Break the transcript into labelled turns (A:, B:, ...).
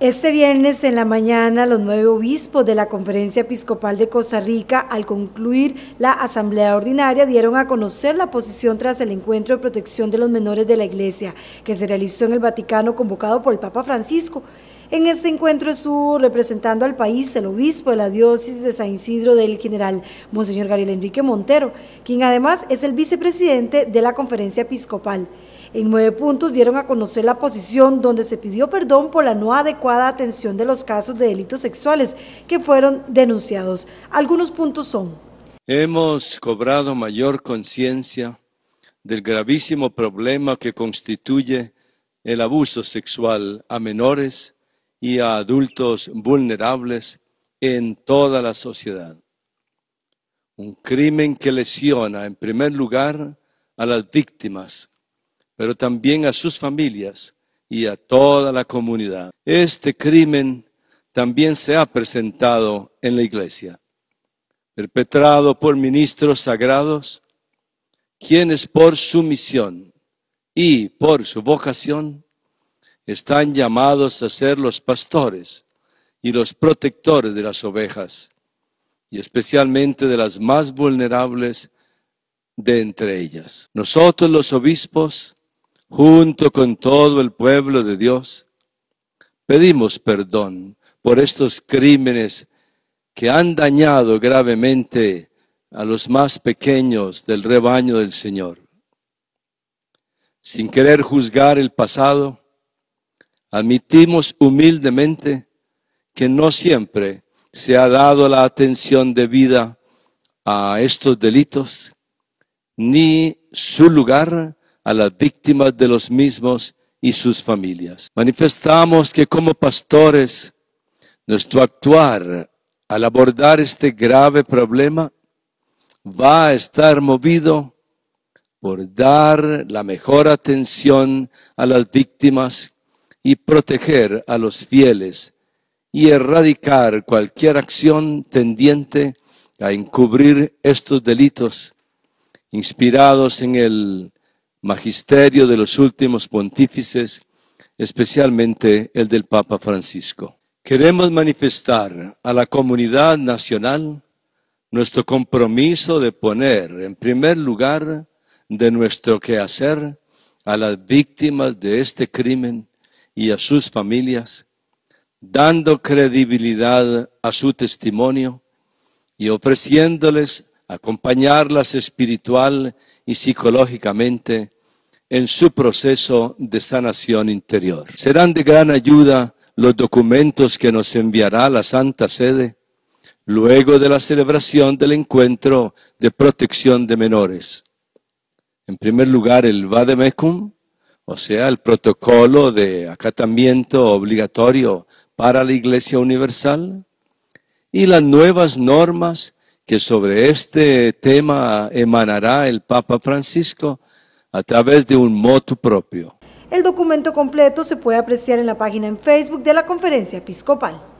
A: Este viernes en la mañana, los nueve obispos de la Conferencia Episcopal de Costa Rica, al concluir la Asamblea Ordinaria, dieron a conocer la posición tras el encuentro de protección de los menores de la Iglesia, que se realizó en el Vaticano convocado por el Papa Francisco. En este encuentro estuvo representando al país el obispo de la diócesis de San Isidro del General, Monseñor Gabriel Enrique Montero, quien además es el vicepresidente de la Conferencia Episcopal. En nueve puntos dieron a conocer la posición donde se pidió perdón por la no adecuada atención de los casos de delitos sexuales que fueron denunciados. Algunos puntos son.
B: Hemos cobrado mayor conciencia del gravísimo problema que constituye el abuso sexual a menores y a adultos vulnerables en toda la sociedad. Un crimen que lesiona en primer lugar a las víctimas pero también a sus familias y a toda la comunidad. Este crimen también se ha presentado en la iglesia, perpetrado por ministros sagrados, quienes por su misión y por su vocación están llamados a ser los pastores y los protectores de las ovejas, y especialmente de las más vulnerables de entre ellas. Nosotros los obispos junto con todo el pueblo de Dios, pedimos perdón por estos crímenes que han dañado gravemente a los más pequeños del rebaño del Señor. Sin querer juzgar el pasado, admitimos humildemente que no siempre se ha dado la atención debida a estos delitos, ni su lugar a las víctimas de los mismos y sus familias. Manifestamos que como pastores, nuestro actuar al abordar este grave problema va a estar movido por dar la mejor atención a las víctimas y proteger a los fieles y erradicar cualquier acción tendiente a encubrir estos delitos inspirados en el magisterio de los últimos pontífices, especialmente el del Papa Francisco. Queremos manifestar a la comunidad nacional nuestro compromiso de poner en primer lugar de nuestro quehacer a las víctimas de este crimen y a sus familias, dando credibilidad a su testimonio y ofreciéndoles acompañarlas espiritual y psicológicamente en su proceso de sanación interior. Serán de gran ayuda los documentos que nos enviará la Santa Sede luego de la celebración del encuentro de protección de menores. En primer lugar, el Vademecum, o sea, el protocolo de acatamiento obligatorio para la Iglesia Universal, y las nuevas normas que sobre este tema emanará el Papa Francisco a través de un motu propio.
A: El documento completo se puede apreciar en la página en Facebook de la Conferencia Episcopal.